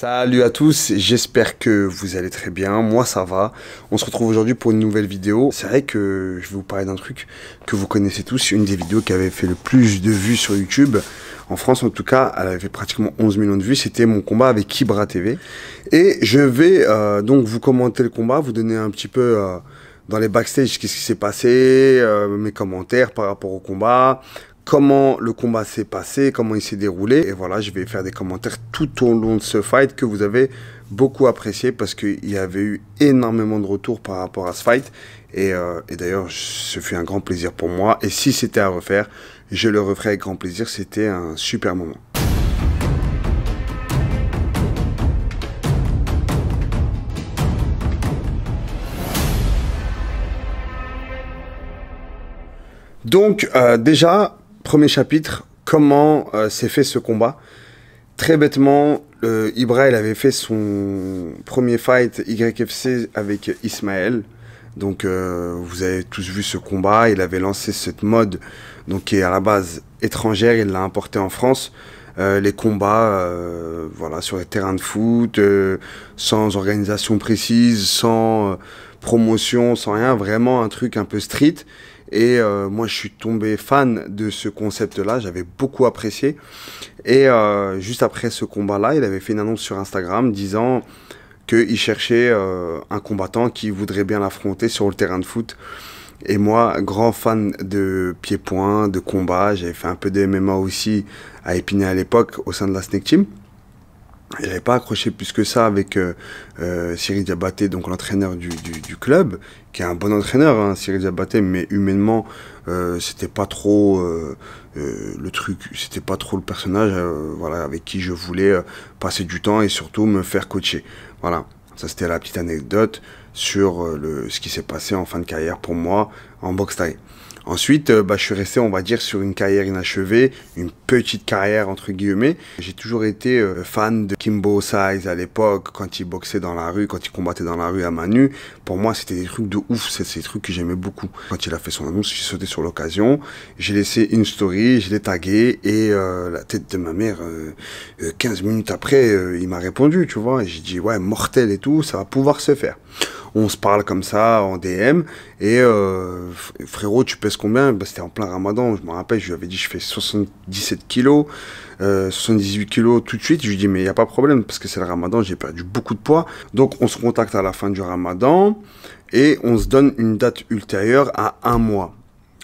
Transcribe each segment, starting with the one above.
Salut à tous, j'espère que vous allez très bien, moi ça va. On se retrouve aujourd'hui pour une nouvelle vidéo. C'est vrai que je vais vous parler d'un truc que vous connaissez tous, une des vidéos qui avait fait le plus de vues sur YouTube. En France en tout cas, elle avait fait pratiquement 11 millions de vues, c'était mon combat avec Kibra TV. Et je vais euh, donc vous commenter le combat, vous donner un petit peu... Euh, dans les backstage, qu'est-ce qui s'est passé, euh, mes commentaires par rapport au combat, comment le combat s'est passé, comment il s'est déroulé. Et voilà, je vais faire des commentaires tout au long de ce fight que vous avez beaucoup apprécié parce qu'il y avait eu énormément de retours par rapport à ce fight. Et, euh, d'ailleurs, ce fut un grand plaisir pour moi. Et si c'était à refaire, je le referais avec grand plaisir. C'était un super moment. Donc euh, déjà, premier chapitre, comment euh, s'est fait ce combat. Très bêtement, euh, avait fait son premier fight YFC avec Ismaël. Donc euh, vous avez tous vu ce combat, il avait lancé cette mode donc qui est à la base étrangère, il l'a importé en France. Euh, les combats voilà, sur les terrains de foot, sans organisation précise, sans promotion, sans rien, vraiment un truc un peu street. Et euh, moi, je suis tombé fan de ce concept-là. J'avais beaucoup apprécié. Et euh, juste après ce combat-là, il avait fait une annonce sur Instagram disant qu'il cherchait euh, un combattant qui voudrait bien l'affronter sur le terrain de foot. Et moi, grand fan de pied points de combat, j'avais fait un peu de MMA aussi à Épinay à l'époque au sein de la Snake Team. Il n'avait pas accroché plus que ça avec euh, euh Cyril Diabaté, donc l'entraîneur du, club, qui est un bon entraîneur, hein, Cyril mais humainement, euh, c'était pas trop euh, euh, le truc, c'était pas trop le personnage voilà, avec qui je voulais passer du temps et surtout me faire coacher. Voilà, ça c'était la petite anecdote sur ce qui s'est passé en fin de carrière pour moi en boxe taille. Ensuite, euh, bah, je suis resté, on va dire, sur une carrière inachevée, une petite carrière entre guillemets. J'ai toujours été euh, fan de Kimbo Size à l'époque, quand il boxait dans la rue, quand il combattait dans la rue à Manu. Pour moi, c'était des trucs de ouf, c'est des trucs que j'aimais beaucoup. Quand il a fait son annonce, j'ai sauté sur l'occasion, j'ai laissé une story, je l'ai tagué et euh, la tête de ma mère, 15 minutes après, il m'a répondu, tu vois. J'ai dit, ouais, mortel et tout, ça va pouvoir se faire on se parle comme ça en DM. Et euh, frérot, tu pèses combien bah, C'était en plein ramadan, je me rappelle, je lui avais dit je fais 77 kilos, 78 euh, kilos tout de suite. Je lui dis mais il n'y a pas de problème parce que c'est le ramadan, j'ai perdu beaucoup de poids. Donc on se contacte à la fin du ramadan et on se donne une date ultérieure à un mois.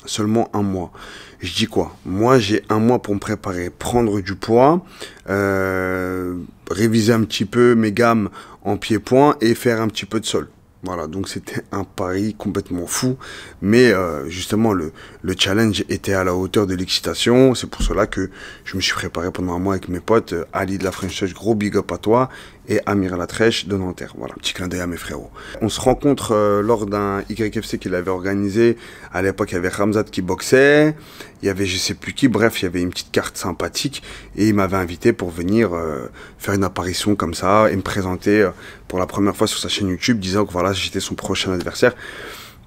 Seulement un mois. Je dis quoi Moi j'ai un mois pour me préparer, prendre du poids, euh, réviser un petit peu mes gammes en pied-point et faire un petit peu de sol. Voilà, donc c'était un pari complètement fou, mais euh, justement le, le, challenge était à la hauteur de l'excitation. C'est pour cela que je me suis préparé pendant un mois avec mes potes. Euh, Ali de la French Touch, gros big up à toi et Amir Latresh de Nanterre. Voilà, petit clin d'œil à mes frérots. On se rencontre euh, lors d'un YFC qu'il avait organisé. À l'époque, il y avait Ramzat qui boxait, il y avait je sais plus qui, bref, il y avait une petite carte sympathique et il m'avait invité pour venir euh, faire une apparition comme ça et me présenter euh, pour la première fois sur sa chaîne YouTube disant que voilà, j'étais son prochain adversaire.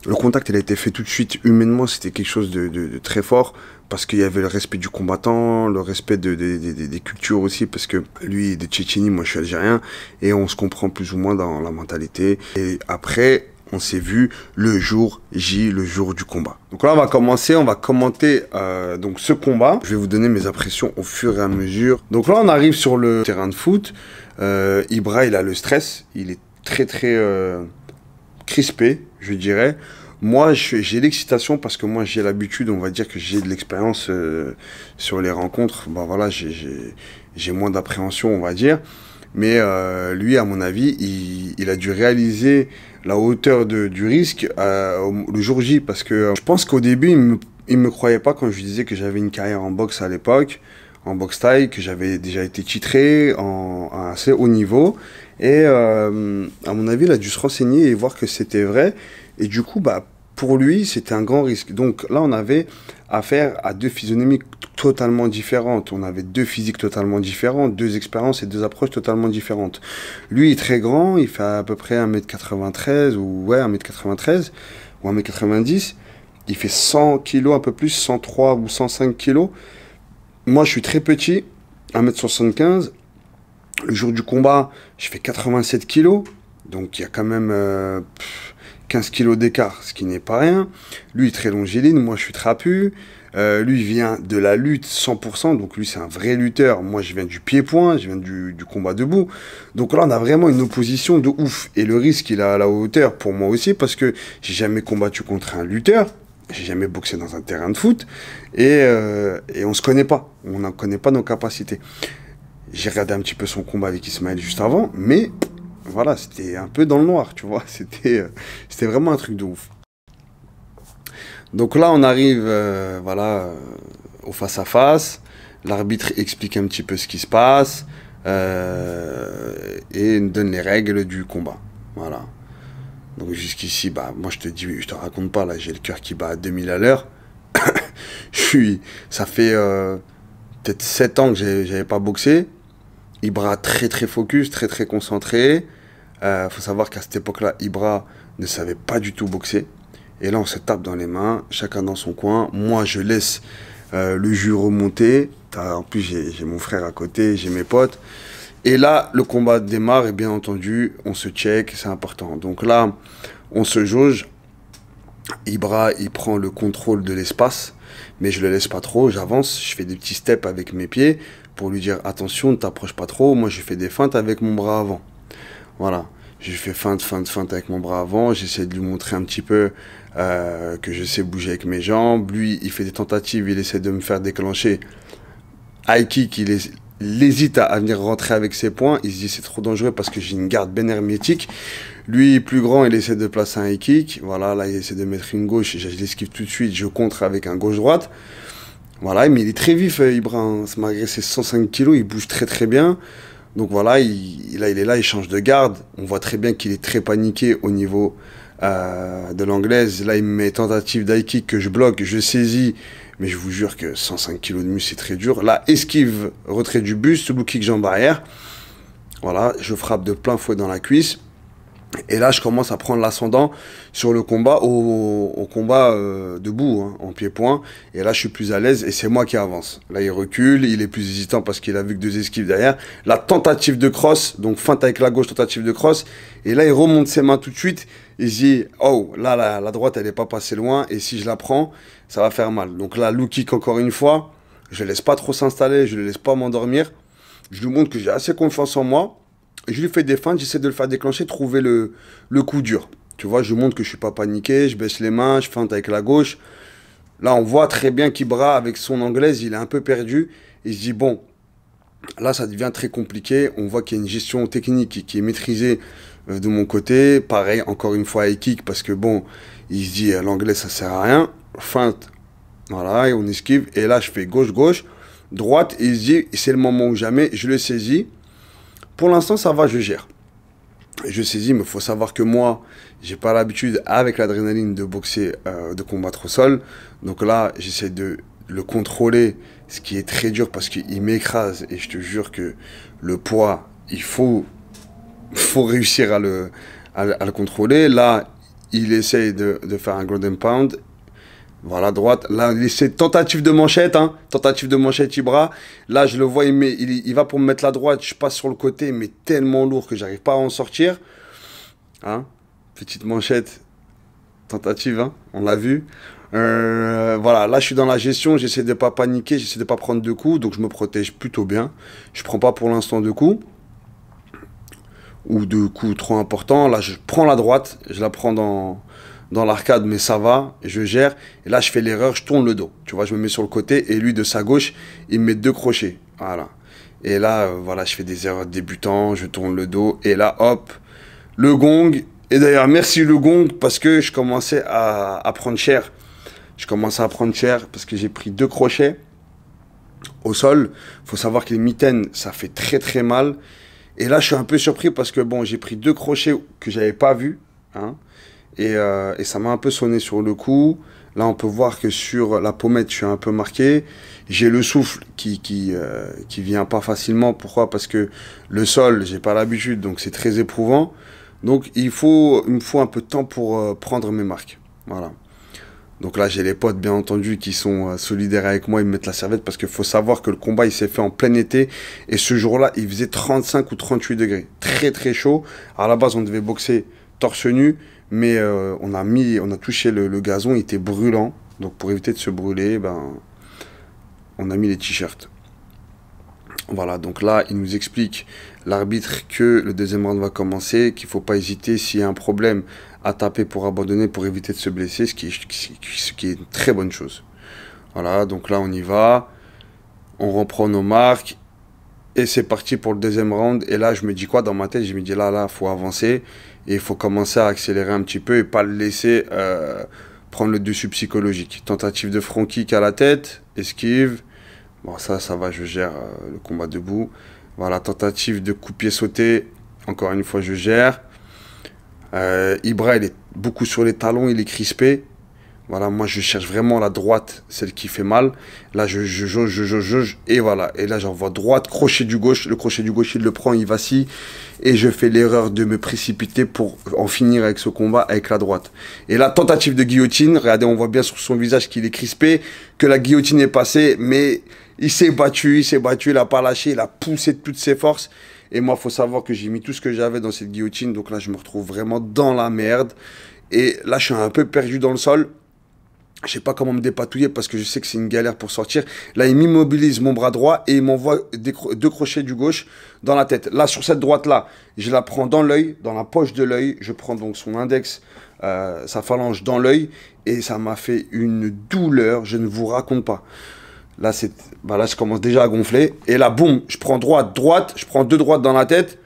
Le contact, il a été fait tout de suite humainement, c'était quelque chose de, de très fort parce qu'il y avait le respect du combattant, le respect des cultures aussi, parce que lui est de Tchétchénie, moi je suis algérien, et on se comprend plus ou moins dans la mentalité. Et après, on s'est vu le jour J, le jour du combat. Donc là, on va commencer, on va commenter euh, donc ce combat. Je vais vous donner mes impressions au fur et à mesure. Donc là, on arrive sur le terrain de foot. Euh, Ibra, il a le stress, il est très très euh, crispé, je dirais. Moi, j'ai l'excitation parce que moi, j'ai l'habitude, on va dire que j'ai de l'expérience euh, sur les rencontres. Ben voilà, j'ai moins d'appréhension, on va dire. Mais euh, lui, à mon avis, il, il, a dû réaliser la hauteur de, du risque euh, le jour J. Parce que euh, je pense qu'au début, il me, il me croyait pas quand je lui disais que j'avais une carrière en boxe à l'époque, en boxe taille, que j'avais déjà été titré en, à assez haut niveau. Et à mon avis, il a dû se renseigner et voir que c'était vrai. Et du coup, bah, pour lui, c'était un grand risque. Donc là, on avait affaire à deux physionomies totalement différentes. On avait deux physiques totalement différentes, deux expériences et deux approches totalement différentes. Lui, il est très grand, il fait à peu près 1m93 ou ouais, 1m93 ou 1m90. Il fait 100 kg, un peu plus, 103 ou 105 kg. Moi, je suis très petit, 1m75. Le jour du combat, je fais 87 kg. Donc il y a quand même... Euh, 15 kilos d'écart, ce qui n'est pas rien. Lui, est très longiligne, moi, je suis trapu. Euh, lui, vient de la lutte 100%, donc lui, c'est un vrai lutteur. Moi, je viens du pied-point, je viens du, combat debout. Donc là, on a vraiment une opposition de ouf. Et le risque, il est à la hauteur pour moi aussi, parce que j'ai jamais combattu contre un lutteur. J'ai jamais boxé dans un terrain de foot. Et, euh, et on se connaît pas. On n'en connaît pas nos capacités. J'ai regardé un petit peu son combat avec Ismaël juste avant, mais voilà, c'était un peu dans le noir, tu vois. Euh, c'était, vraiment un truc de ouf. Donc là, on arrive, euh, voilà, euh, au face à face. L'arbitre explique un petit peu ce qui se passe et donne les règles du combat. Voilà. Donc jusqu'ici, bah, moi je te dis, je te raconte pas, là j'ai le cœur qui bat à 2000 à l'heure. je suis, ça fait peut-être 7 ans que j'avais pas boxé. Il très très focus, très très concentré. Euh, faut savoir qu'à cette époque-là, Ibra ne savait pas du tout boxer. Et là, on se tape dans les mains, chacun dans son coin. Moi, je laisse euh, le jus remonter. En plus, j'ai mon frère à côté, j'ai mes potes. Et là, le combat démarre et bien entendu, on se check, c'est important. Donc là, on se jauge. Ibra, il prend le contrôle de l'espace, mais je le laisse pas trop, j'avance, je fais des petits steps avec mes pieds pour lui dire attention, ne t'approche pas trop, moi je fais des feintes avec mon bras avant. Voilà. J'ai fait feinte, feinte, feinte avec mon bras avant. J'essaie de lui montrer un petit peu euh, que je sais bouger avec mes jambes. Lui, il fait des tentatives, il essaie de me faire déclencher. High kick, il, hésite à, venir rentrer avec ses points. Il se dit c'est trop dangereux parce que j'ai une garde bien hermétique. Lui, plus grand, il essaie de placer un high kick. Voilà, là, il essaie de mettre une gauche. Je, je l'esquive tout de suite. Je contre avec un gauche-droite. Voilà, mais il est très vif, euh, Ibrahim. Malgré ses 105 kilos, il bouge très très bien. Donc voilà, il, là, il est là, il change de garde. On voit très bien qu'il est très paniqué au niveau euh, de l'anglaise. Là, il met tentative d'high que je bloque, je saisis. Mais je vous jure que 105 kg de mus, c'est très dur. Là, esquive, retrait du buste, blue kick jambe arrière. Voilà, je frappe de plein fouet dans la cuisse. Et là, je commence à prendre l'ascendant sur le combat au, combat euh, debout, hein, en pied-point. Et là, je suis plus à l'aise et c'est moi qui avance. Là, il recule, il est plus hésitant parce qu'il a vu que deux esquives derrière. La tentative de cross, donc feinte avec la gauche, tentative de cross. Et là, il remonte ses mains tout de suite. Il se dit, oh, là, la, la droite, elle n'est pas passée loin. Et si je la prends, ça va faire mal. Donc là, look kick encore une fois. Je ne laisse pas trop s'installer, je ne laisse pas m'endormir. Je lui montre que j'ai assez confiance en moi je lui fais des feintes, j'essaie de le faire déclencher, trouver le, coup dur. Tu vois, je montre que je suis pas paniqué, je baisse les mains, je feinte avec la gauche. Là, on voit très bien qu'Ibra, avec son anglaise, il est un peu perdu. Il se dit, bon, là, ça devient très compliqué. On voit qu'il y a une gestion technique qui, est maîtrisée euh, de mon côté. Pareil, encore une fois, à kick parce que bon, il se dit, euh, l'anglais, ça sert à rien. Feinte, voilà, et on esquive. Et là, je fais gauche-gauche, droite, il se dit, c'est le moment ou jamais, je le saisis. Pour l'instant, ça va, je gère. Je saisis, mais il faut savoir que moi, j'ai pas l'habitude avec l'adrénaline de boxer, euh, de combattre au sol. Donc là, j'essaie de le contrôler, ce qui est très dur parce qu'il m'écrase. Et je te jure que le poids, il faut, faut réussir à le, le contrôler. Là, il essaye de, faire un golden pound voilà, droite. Là, c'est tentative de manchette, hein. Tentative de manchette Ibra. Là, je le vois, il, va pour me mettre la droite. Je passe sur le côté, mais tellement lourd que j'arrive pas à en sortir. Hein. Petite manchette. Tentative, hein. On l'a vu. Euh, voilà, là je suis dans la gestion, j'essaie de pas paniquer, j'essaie de pas prendre de coups, donc je me protège plutôt bien. Je prends pas pour l'instant de coups ou de coups trop importants. Là je prends la droite, je la prends dans, dans l'arcade, mais ça va, je gère. Et là, je fais l'erreur, je tourne le dos. Tu vois, je me mets sur le côté et lui, de sa gauche, il me met deux crochets. Voilà. Et là, euh, voilà, je fais des erreurs débutants, je tourne le dos. Et là, hop, le gong. Et d'ailleurs, merci le gong parce que je commençais à, prendre cher. Je commençais à prendre cher parce que j'ai pris deux crochets au sol. faut savoir que les mitaines, ça fait très très mal. Et là, je suis un peu surpris parce que bon, j'ai pris deux crochets que j'avais pas vus. Hein. Et, euh, et ça m'a un peu sonné sur le coup. Là, on peut voir que sur la pommette, je suis un peu marqué. J'ai le souffle qui qui, euh, qui vient pas facilement. Pourquoi Parce que le sol, j'ai pas l'habitude, donc c'est très éprouvant. Donc il faut il me faut un peu de temps pour euh, prendre mes marques. Voilà. Donc là, j'ai les potes, bien entendu, qui sont solidaires avec moi. Ils me mettent la serviette parce qu'il faut savoir que le combat, il s'est fait en plein été. Et ce jour-là, il faisait 35 ou 38 degrés. Très, très chaud. À la base, on devait boxer torse nu. Mais euh, on, a mis, on a touché le, gazon, il était brûlant. Donc pour éviter de se brûler, ben, on a mis les t-shirts. Voilà, donc là, il nous explique l'arbitre que le deuxième round va commencer, qu'il ne faut pas hésiter s'il y a un problème à taper pour abandonner, pour éviter de se blesser, ce qui, est, ce qui est une très bonne chose. Voilà, donc là, on y va. On reprend nos marques et c'est parti pour le deuxième round. Et là, je me dis quoi dans ma tête Je me dis là, là, faut avancer. Et il faut commencer à accélérer un petit peu et pas le laisser euh, prendre le dessus psychologique. Tentative de front kick à la tête, esquive. Bon, ça, ça va, je gère euh, le combat debout. Voilà, tentative de coup pied sauté. Encore une fois, je gère. Euh, Ibra, il est beaucoup sur les talons, il est crispé. Voilà, moi je cherche vraiment la droite, celle qui fait mal. Là, je je je je, je, et voilà. Et là, j'envoie droite, crochet du gauche. Le crochet du gauche, il le prend, il vacille. Et je fais l'erreur de me précipiter pour en finir avec ce combat avec la droite. Et la tentative de guillotine, regardez, on voit bien sur son visage qu'il est crispé, que la guillotine est passée, mais il s'est battu, il s'est battu, il a pas lâché, il a poussé de toutes ses forces. Et moi, faut savoir que j'ai mis tout ce que j'avais dans cette guillotine. Donc là, je me retrouve vraiment dans la merde. Et là, je suis un peu perdu dans le sol. Je sais pas comment me dépatouiller parce que je sais que c'est une galère pour sortir. Là, il m'immobilise mon bras droit et il m'envoie deux crochets du gauche dans la tête. Là, sur cette droite-là, je la prends dans l'œil, dans la poche de l'œil. Je prends donc son index, euh, sa phalange dans l'œil et ça m'a fait une douleur. Je ne vous raconte pas. Là, c'est, bah là, je commence déjà à gonfler. Et là, boum, je prends droite, droite, je prends deux droites dans la tête.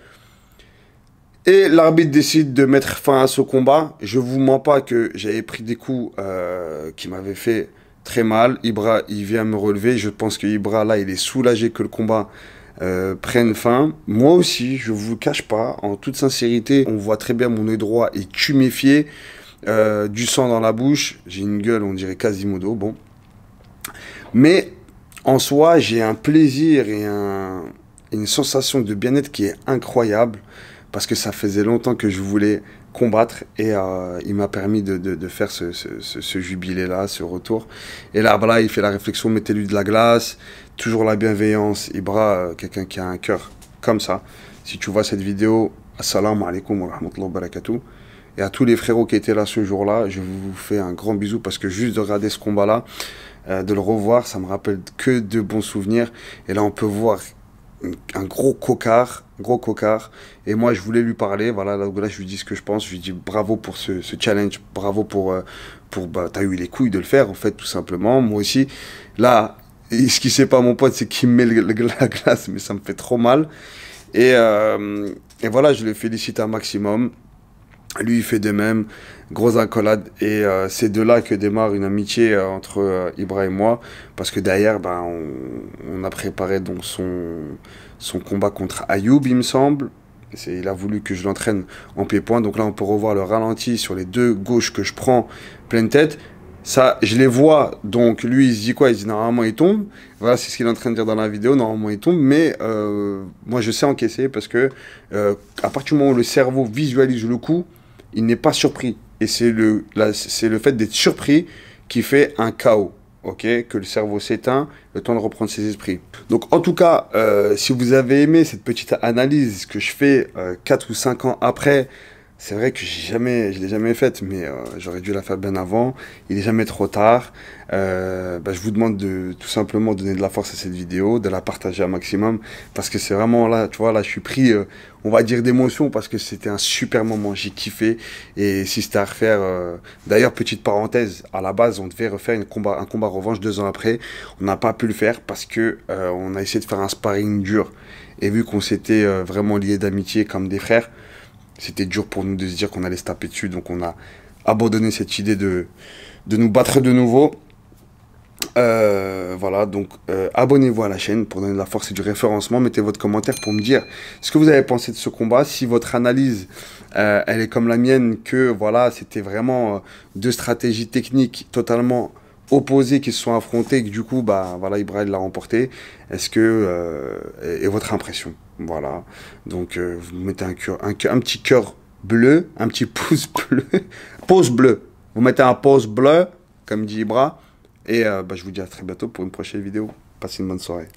Et l'arbitre décide de mettre fin à ce combat. Je vous mens pas que j'avais pris des coups euh, qui m'avaient fait très mal. Ibra, il vient me relever. Je pense que Ibra, là, il est soulagé que le combat euh, prenne fin. Moi aussi, je vous cache pas, en toute sincérité, on voit très bien mon nez droit est tuméfié. Euh, du sang dans la bouche. J'ai une gueule, on dirait Quasimodo. Bon. Mais en soi, j'ai un plaisir et une sensation de bien-être qui est incroyable parce que ça faisait longtemps que je voulais combattre et euh, il m'a permis de, faire ce, jubilé-là, ce retour. Et là, voilà, il fait la réflexion, mettez-lui de la glace, toujours la bienveillance. Ibra, euh, quelqu'un qui a un cœur comme ça. Si tu vois cette vidéo, assalamu alaikum wa rahmatullahi wa barakatuh. Et à tous les frérots qui étaient là ce jour-là, je vous fais un grand bisou parce que juste de regarder ce combat-là, euh, de le revoir, ça me rappelle que de bons souvenirs. Et là, on peut voir un gros cocard gros cocard. Et moi, je voulais lui parler. Voilà, là, je lui dis ce que je pense. Je lui dis bravo pour ce, challenge, bravo pour, euh, pour bah, t'as eu les couilles de le faire, en fait, tout simplement. Moi aussi, là, ce qui sait pas mon pote, c'est qu'il me met la glace, mais ça me fait trop mal. Euh, et, voilà, je le félicite un maximum. Lui, il fait de même, gros accolade. Et euh, c'est de là que démarre une amitié entre Ibra et moi. Parce que derrière, ben, on a préparé donc son, son combat contre Ayoub, il me semble. Il a voulu que je l'entraîne en pied-point. Donc là, on peut revoir le ralenti sur les deux gauches que je prends pleine tête. Ça, je les vois. Donc lui, il se dit quoi Il se dit normalement il tombe. Voilà, c'est ce qu'il est en train de dire dans la vidéo. Normalement il tombe, mais euh, moi je sais encaisser parce que euh, à partir du moment où le cerveau visualise le coup, il n'est pas surpris. Et c'est le, c'est le fait d'être surpris qui fait un chaos ok, que le cerveau s'éteint, le temps de reprendre ses esprits. Donc en tout cas, euh, si vous avez aimé cette petite analyse que je fais euh, 4 ou 5 ans après c'est vrai que jamais, je ne l'ai jamais faite, mais euh, j'aurais dû la faire bien avant. Il n'est jamais trop tard. Euh, bah, je vous demande de tout simplement donner de la force à cette vidéo, de la partager un maximum, parce que c'est vraiment là, tu vois, là je suis pris, euh, on va dire d'émotion, parce que c'était un super moment, j'ai kiffé. Et si c'était à refaire, d'ailleurs petite parenthèse, à la base on devait refaire une combat, un combat revanche deux ans après, on n'a pas pu le faire parce que on a essayé de faire un sparring dur. Et vu qu'on s'était vraiment liés d'amitié comme des frères, c'était dur pour nous de se dire qu'on allait se taper dessus, donc on a abandonné cette idée de, de nous battre de nouveau. Euh, voilà, donc euh, abonnez-vous à la chaîne pour donner de la force et du référencement. Mettez votre commentaire pour me dire ce que vous avez pensé de ce combat. Si votre analyse, euh, elle est comme la mienne, que voilà, c'était vraiment deux stratégies techniques totalement opposés qui se sont affrontés et que du coup, bah, voilà, Ibrahim l'a remporté. Est-ce que. et, euh, votre impression Voilà. Donc, euh, vous mettez un, cœur, un, petit cœur bleu, un petit pouce bleu, pose bleu. Vous mettez un pose bleu, comme dit Ibra. Et euh, bah, je vous dis à très bientôt pour une prochaine vidéo. Passez une bonne soirée.